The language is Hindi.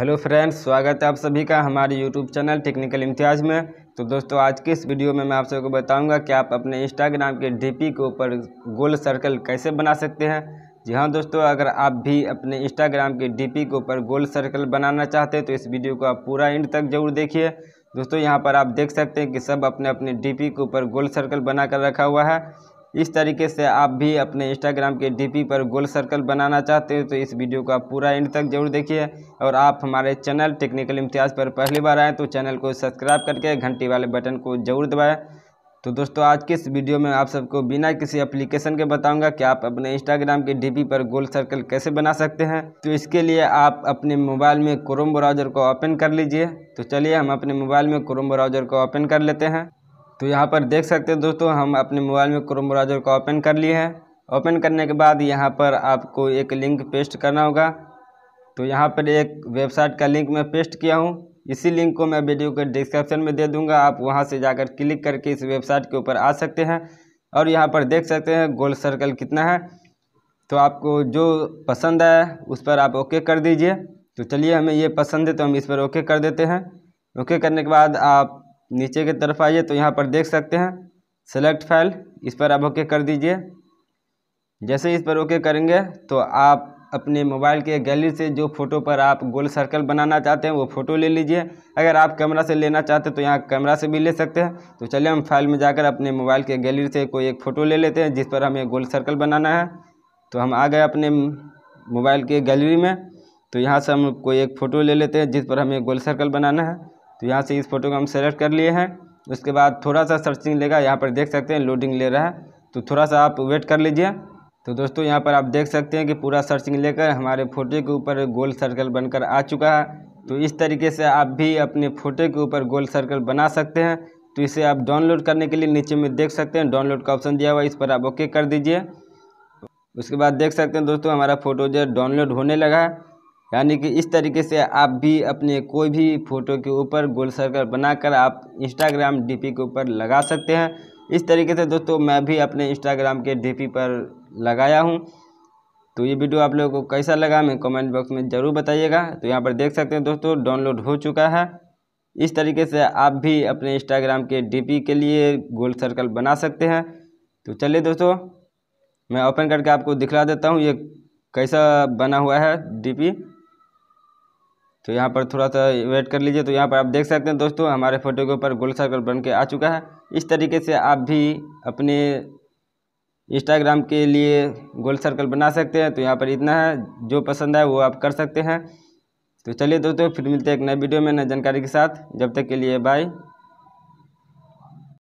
हेलो फ्रेंड्स स्वागत है आप सभी का हमारे यूट्यूब चैनल टेक्निकल इम्तियाज़ में तो दोस्तों आज के इस वीडियो में मैं आप सबको बताऊंगा कि आप अपने इंस्टाग्राम के डीपी के ऊपर गोल सर्कल कैसे बना सकते हैं जी हाँ दोस्तों अगर आप भी अपने इंस्टाग्राम के डीपी के ऊपर गोल सर्कल बनाना चाहते हैं तो इस वीडियो को आप पूरा एंड तक जरूर देखिए दोस्तों यहाँ पर आप देख सकते हैं कि सब अपने अपने डी के ऊपर गोल सर्कल बना कर रखा हुआ है इस तरीके से आप भी अपने इंस्टाग्राम के डीपी पर गोल सर्कल बनाना चाहते हो तो इस वीडियो को आप पूरा एंड तक जरूर देखिए और आप हमारे चैनल टेक्निकल इम्तियाज़ पर पहली बार आएँ तो चैनल को सब्सक्राइब करके घंटी वाले बटन को जरूर दबाएँ तो दोस्तों आज के इस वीडियो में आप सबको बिना किसी एप्लीकेशन के बताऊंगा कि आप अपने इंस्टाग्राम के डीपी पर गोल सर्कल कैसे बना सकते हैं तो इसके लिए आप अपने मोबाइल में क्रोम ब्राउज़र को ओपन कर लीजिए तो चलिए हम अपने मोबाइल में क्रोम ब्राउज़र को ओपन कर लेते हैं तो यहाँ पर देख सकते हैं दोस्तों हम अपने मोबाइल में क्रोम ब्राउज़र को ओपन कर लिए हैं ओपन करने के बाद यहाँ पर आपको एक लिंक पेस्ट करना होगा तो यहाँ पर एक वेबसाइट का लिंक मैं पेस्ट किया हूँ इसी लिंक को मैं वीडियो के डिस्क्रिप्शन में दे दूंगा आप वहाँ से जाकर क्लिक करके इस वेबसाइट के ऊपर आ सकते हैं और यहाँ पर देख सकते हैं गोल सर्कल कितना है तो आपको जो पसंद आया उस पर आप ओके कर दीजिए तो चलिए हमें ये पसंद है तो हम इस पर ओके कर देते हैं ओके करने के बाद आप नीचे की तरफ आइए तो यहाँ पर देख सकते हैं सेलेक्ट फाइल इस पर आप ओके कर दीजिए जैसे इस पर ओके करेंगे तो आप अपने मोबाइल के गैलरी से जो फ़ोटो पर आप गोल सर्कल बनाना चाहते हैं वो फ़ोटो ले लीजिए अगर आप कैमरा से लेना चाहते हैं तो यहाँ कैमरा से भी ले सकते हैं तो चलिए हम फाइल में जाकर अपने मोबाइल के गैलरी से कोई एक फ़ोटो ले लेते हैं जिस पर हमें गोल सर्कल बनाना है तो हम आ गए अपने मोबाइल के गैलरी में तो यहाँ से हम कोई एक फ़ोटो ले लेते हैं जिस पर हमें गोल सर्कल बनाना है तो यहाँ से इस फोटो को हम सेलेक्ट कर लिए हैं उसके बाद थोड़ा सा सर्चिंग लेगा यहाँ पर देख सकते हैं लोडिंग ले रहा है तो थोड़ा सा आप वेट कर लीजिए तो दोस्तों यहाँ पर आप देख सकते हैं कि पूरा सर्चिंग लेकर हमारे फोटो के ऊपर गोल सर्कल बनकर आ चुका है तो इस तरीके से आप भी अपने फोटो के ऊपर गोल सर्कल बना सकते हैं तो इसे आप डाउनलोड करने के लिए नीचे में देख सकते हैं डाउनलोड का ऑप्शन दिया हुआ इस पर आप ओके कर दीजिए उसके बाद देख सकते हैं दोस्तों हमारा फोटो जो डाउनलोड होने लगा है यानी कि इस तरीके से आप भी अपने कोई भी फ़ोटो के ऊपर गोल सर्कल बनाकर आप इंस्टाग्राम डीपी के ऊपर लगा सकते हैं इस तरीके से दोस्तों मैं भी अपने इंस्टाग्राम के डीपी पर लगाया हूँ तो ये वीडियो आप लोगों को कैसा लगा मैं कमेंट बॉक्स में ज़रूर बताइएगा तो यहाँ पर देख सकते हैं दोस्तों डाउनलोड हो चुका है इस तरीके से आप भी अपने इंस्टाग्राम के डी के लिए गोल सर्कल बना सकते हैं तो चलिए दोस्तों मैं ओपन करके आपको दिखला देता हूँ ये कैसा बना हुआ है डीपी तो यहाँ पर थोड़ा सा वेट कर लीजिए तो यहाँ पर आप देख सकते हैं दोस्तों हमारे फ़ोटो के ऊपर गोल सर्कल बन के आ चुका है इस तरीके से आप भी अपने इंस्टाग्राम के लिए गोल सर्कल बना सकते हैं तो यहाँ पर इतना है जो पसंद आए वो आप कर सकते हैं तो चलिए दोस्तों फिर मिलते हैं एक नए वीडियो में नए जानकारी के साथ जब तक के लिए बाय